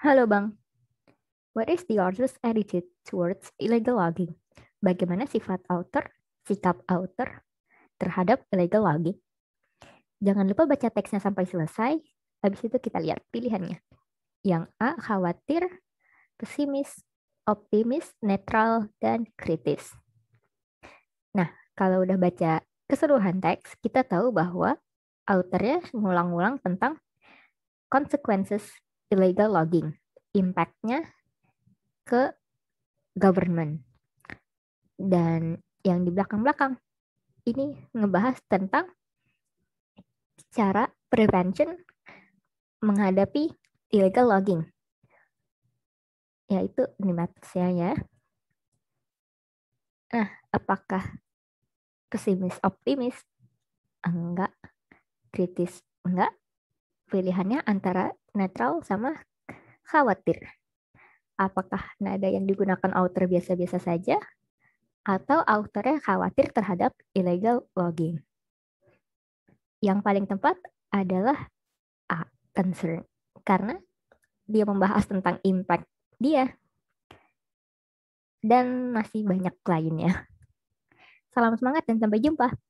Halo Bang, what is the author's attitude towards illegal logging? Bagaimana sifat author, sikap author terhadap illegal logging? Jangan lupa baca teksnya sampai selesai, habis itu kita lihat pilihannya. Yang A, khawatir, pesimis, optimis, netral, dan kritis. Nah, kalau udah baca keseluruhan teks, kita tahu bahwa authornya mengulang ulang tentang consequences illegal logging, impactnya ke government. Dan yang di belakang-belakang ini ngebahas tentang cara prevention menghadapi illegal logging. Yaitu ini batasnya ya. Nah, apakah pesimis optimis? Enggak. Kritis? Enggak pilihannya antara netral sama khawatir. Apakah nada yang digunakan author biasa-biasa saja atau authornya khawatir terhadap illegal logging? Yang paling tepat adalah A, concern. Karena dia membahas tentang impact dia dan masih banyak lainnya. Salam semangat dan sampai jumpa.